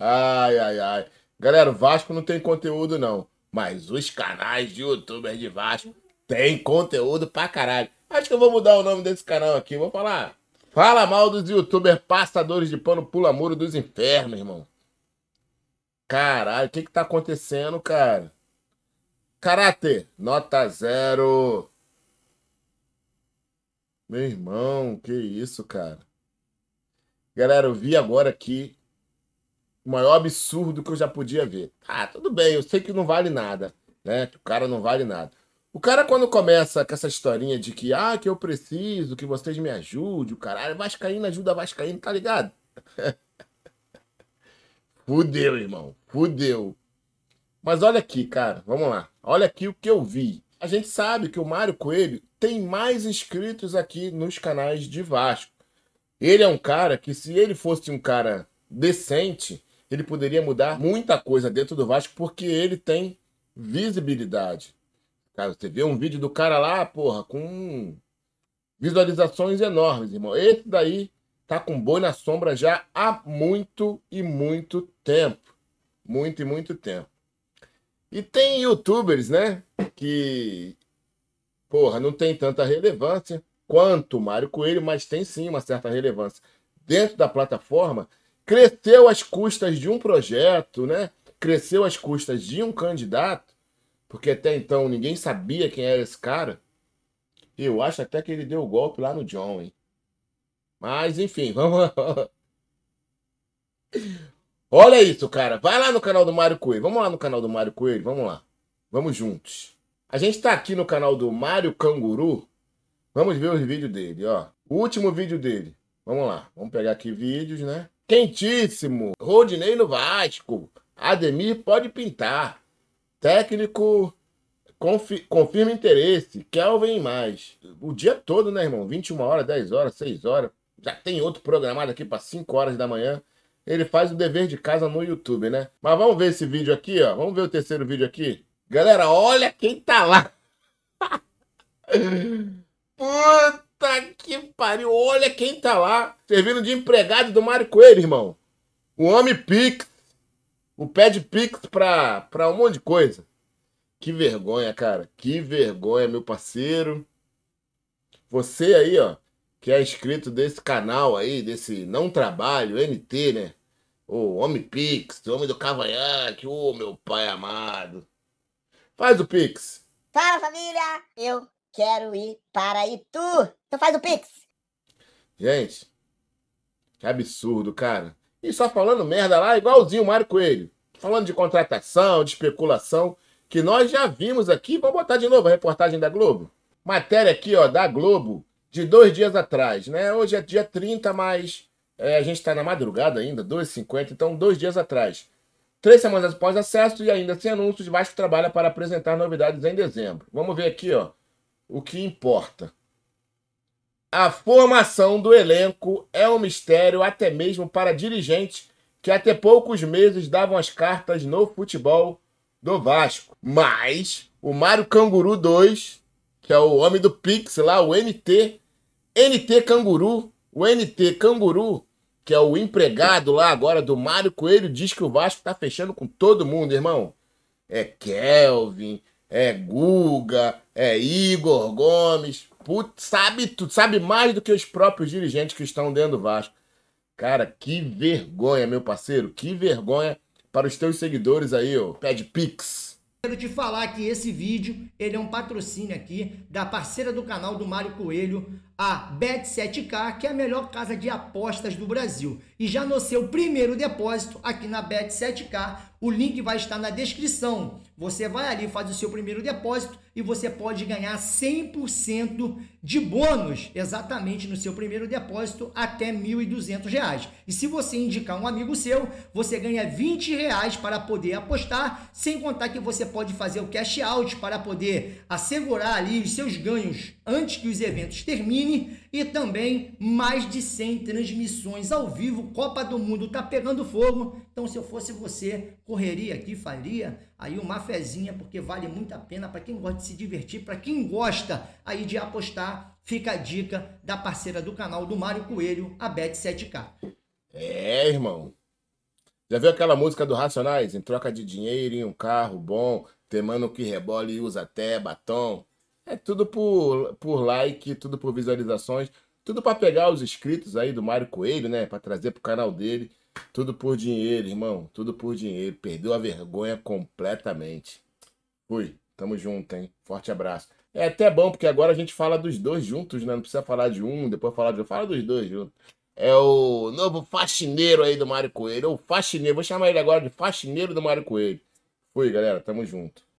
Ai, ai, ai. Galera, o Vasco não tem conteúdo, não. Mas os canais de youtubers de Vasco tem conteúdo pra caralho. Acho que eu vou mudar o nome desse canal aqui. Vou falar. Fala mal dos youtubers passadores de pano pula muro dos infernos, irmão. Caralho, o que que tá acontecendo, cara? Karate, nota zero. Meu irmão, que isso, cara. Galera, eu vi agora aqui o maior absurdo que eu já podia ver. Ah, tudo bem, eu sei que não vale nada, né? Que o cara não vale nada. O cara, quando começa com essa historinha de que, ah, que eu preciso, que vocês me ajudem, o caralho, Vascaína ajuda Vascaína tá ligado? Fudeu, irmão, fudeu. Mas olha aqui, cara, vamos lá. Olha aqui o que eu vi. A gente sabe que o Mário Coelho tem mais inscritos aqui nos canais de Vasco. Ele é um cara que, se ele fosse um cara decente, ele poderia mudar muita coisa dentro do Vasco porque ele tem visibilidade. Cara, você vê um vídeo do cara lá, porra, com visualizações enormes, irmão. Esse daí tá com boi na sombra já há muito e muito tempo. Muito e muito tempo. E tem youtubers, né? Que, porra, não tem tanta relevância quanto o Mário Coelho, mas tem sim uma certa relevância. Dentro da plataforma, cresceu às custas de um projeto, né? cresceu às custas de um candidato, porque até então ninguém sabia quem era esse cara. Eu acho até que ele deu o golpe lá no John, hein? Mas enfim, vamos. Olha isso, cara. Vai lá no canal do Mário Coelho. Vamos lá no canal do Mário Coelho, vamos lá. Vamos juntos. A gente tá aqui no canal do Mário Canguru. Vamos ver os vídeos dele, ó. O último vídeo dele. Vamos lá. Vamos pegar aqui vídeos, né? Quentíssimo. Rodinei no Vasco. Ademir pode pintar. Técnico confi confirma interesse. Kelvin mais. O dia todo, né, irmão? 21 horas, 10 horas, 6 horas. Já tem outro programado aqui para 5 horas da manhã. Ele faz o dever de casa no YouTube, né? Mas vamos ver esse vídeo aqui, ó. Vamos ver o terceiro vídeo aqui. Galera, olha quem tá lá. Puta! Puta que pariu, olha quem tá lá, servindo de empregado do Mário Coelho, irmão. O homem pix, o pé de pix pra, pra um monte de coisa. Que vergonha, cara, que vergonha, meu parceiro. Você aí, ó, que é inscrito desse canal aí, desse Não Trabalho, NT, né? O Homem Pix, o Homem do Cavanhaque, ô meu pai amado. Faz o Pix. Fala família, eu quero ir para Itu. Então faz o Pix. Gente, que absurdo, cara. E só falando merda lá, igualzinho o Mário Coelho. Falando de contratação, de especulação, que nós já vimos aqui. Vou botar de novo a reportagem da Globo. Matéria aqui, ó, da Globo, de dois dias atrás, né? Hoje é dia 30, mas é, a gente tá na madrugada ainda, 2h50, então dois dias atrás. Três semanas após acesso e ainda sem anúncios, Vasco trabalha para apresentar novidades em dezembro. Vamos ver aqui, ó, o que importa. A formação do elenco é um mistério até mesmo para dirigentes que até poucos meses davam as cartas no futebol do Vasco. Mas o Mário Canguru 2, que é o homem do Pix lá, o NT, NT Canguru, o NT Canguru, que é o empregado lá agora do Mário Coelho, diz que o Vasco tá fechando com todo mundo, irmão. É Kelvin, é Guga, é Igor Gomes, sabe tudo, sabe mais do que os próprios dirigentes que estão dentro do Vasco. Cara, que vergonha, meu parceiro, que vergonha para os teus seguidores aí, ó, pede pix. Quero te falar que esse vídeo, ele é um patrocínio aqui da parceira do canal do Mário Coelho, a Bet7k, que é a melhor casa de apostas do Brasil. E já no seu primeiro depósito aqui na Bet7k, o link vai estar na descrição. Você vai ali, faz o seu primeiro depósito e você pode ganhar 100% de bônus exatamente no seu primeiro depósito até R$ 1.200. E se você indicar um amigo seu, você ganha R$ 20 reais para poder apostar, sem contar que você pode fazer o cash out para poder assegurar ali os seus ganhos antes que os eventos terminem e também mais de 100 transmissões ao vivo. Copa do Mundo tá pegando fogo, então se eu fosse você, correria aqui, faria aí uma fezinha porque vale muito a pena para quem gosta de se divertir, para quem gosta aí de apostar. Fica a dica da parceira do canal do Mário Coelho, a Bet7k. É, irmão. Já viu aquela música do Racionais? Em troca de dinheiro e um carro bom, tem mano que rebola e usa até batom. É tudo por, por like, tudo por visualizações, tudo para pegar os inscritos aí do Mário Coelho, né? Para trazer pro canal dele. Tudo por dinheiro, irmão. Tudo por dinheiro. Perdeu a vergonha completamente. Fui. Tamo junto, hein? Forte abraço. É até bom, porque agora a gente fala dos dois juntos, né? Não precisa falar de um, depois falar de outro. Fala dos dois juntos. É o novo faxineiro aí do Mário Coelho. É o faxineiro. Vou chamar ele agora de faxineiro do Mário Coelho. Fui, galera. Tamo junto.